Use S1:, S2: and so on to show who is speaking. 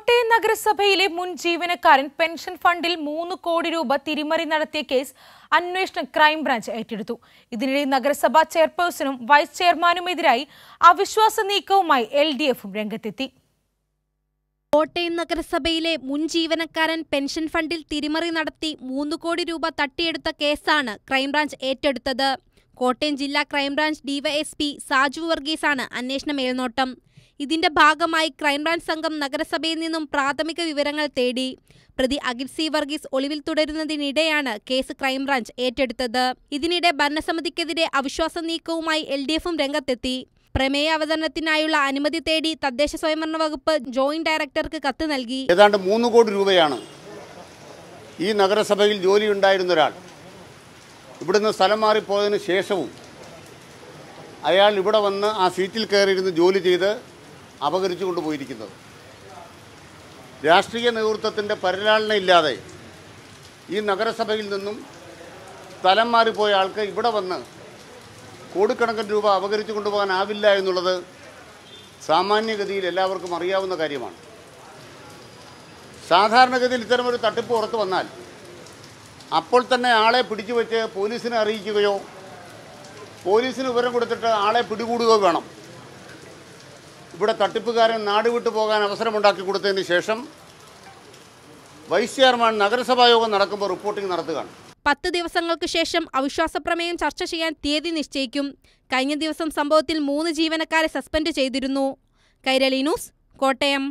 S1: കോട്ടയം നഗരസഭയിലെ മുൻ ജീവനക്കാരൻ പെൻഷൻ ഫണ്ടിൽ മൂന്ന് കോടി രൂപ തിരിമറി നടത്തിയ കേസ് അന്വേഷണം ക്രൈംബ്രാഞ്ച് ഏറ്റെടുത്തു ഇതിനിടെ നഗരസഭാ ചെയർപേഴ്സണും വൈസ് ചെയർമാനുമെതിരായി അവിശ്വാസ നീക്കവുമായി എൽ ഡി എഫും രംഗത്തെത്തി കോട്ടയം നഗരസഭയിലെ മുൻ ജീവനക്കാരൻ പെൻഷൻ ഫണ്ടിൽ തിരിമറി
S2: നടത്തി മൂന്ന് കോടി രൂപ തട്ടിയെടുത്ത കേസാണ് ക്രൈംബ്രാഞ്ച് ഏറ്റെടുത്തത് കോട്ടയം ജില്ലാ ക്രൈംബ്രാഞ്ച് ഡിവൈഎസ്പി സാജു വർഗീസാണ് അന്വേഷണ മേൽനോട്ടം ഇതിന്റെ ഭാഗമായി ക്രൈംബ്രാഞ്ച് സംഘം നഗരസഭയിൽ നിന്നും പ്രാഥമിക വിവരങ്ങൾ തേടി പ്രതി അഖിൽ സി വർഗീസ് ഒളിവിൽ തുടരുന്നതിനിടെയാണ് കേസ് ക്രൈംബ്രാഞ്ച് ഏറ്റെടുത്തത് ഇതിനിടെ ഭരണസമിതിക്കെതിരെ അവിശ്വാസ നീക്കവുമായി എൽ ഡി എഫും രംഗത്തെത്തി പ്രമേയ അവതരണത്തിനായുള്ള അനുമതി തേടി തദ്ദേശ സ്വയംഭരണ വകുപ്പ് ജോയിന്റ് ഡയറക്ടർക്ക് കത്ത് നൽകി
S3: ഏതാണ്ട് മൂന്ന് കോടി രൂപയാണ് ഈ നഗരസഭയിൽ ജോലി ഉണ്ടായിരുന്ന ഒരാൾ ഇവിടുന്ന് സ്ഥലം മാറിപ്പോയതിനു ശേഷവും അയാൾ ഇവിടെ വന്ന് ആ സീറ്റിൽ കയറിയിരുന്ന് ജോലി ചെയ്ത് അപകരിച്ചു കൊണ്ടുപോയിരിക്കുന്നത് രാഷ്ട്രീയ നേതൃത്വത്തിൻ്റെ പരിലാളന ഇല്ലാതെ ഈ നഗരസഭയിൽ നിന്നും സ്ഥലം മാറിപ്പോയ ആൾക്ക് ഇവിടെ വന്ന് കോടിക്കണക്കിന് രൂപ അപകരിച്ചു കൊണ്ടുപോകാനാവില്ല എന്നുള്ളത് സാമാന്യഗതിയിൽ എല്ലാവർക്കും അറിയാവുന്ന കാര്യമാണ് സാധാരണഗതിയിൽ ഇത്തരമൊരു തട്ടിപ്പ് പുറത്തു വന്നാൽ അപ്പോൾ തന്നെ ആളെ പിടിച്ചു വെച്ച് പോലീസിനെ അറിയിക്കുകയോ പോലീസിന് വിവരം കൊടുത്തിട്ട് ആളെ പിടികൂടുകയോ വേണം ഇവിടെ തട്ടിപ്പുകാരൻ വിട്ടു പോകാൻ അവസരമുണ്ടാക്കി കൊടുത്തതിന് ശേഷം വൈസ് ചെയർമാൻ നഗരസഭായോഗം നടക്കുമ്പോൾ റിപ്പോർട്ടിംഗ് നടത്തുകയാണ്
S2: പത്ത് ദിവസങ്ങൾക്ക് ശേഷം അവിശ്വാസ പ്രമേയം ചർച്ച ചെയ്യാൻ തീയതി നിശ്ചയിക്കും കഴിഞ്ഞ ദിവസം സംഭവത്തിൽ മൂന്ന് ജീവനക്കാരെ സസ്പെൻഡ് ചെയ്തിരുന്നു കൈരളി ന്യൂസ് കോട്ടയം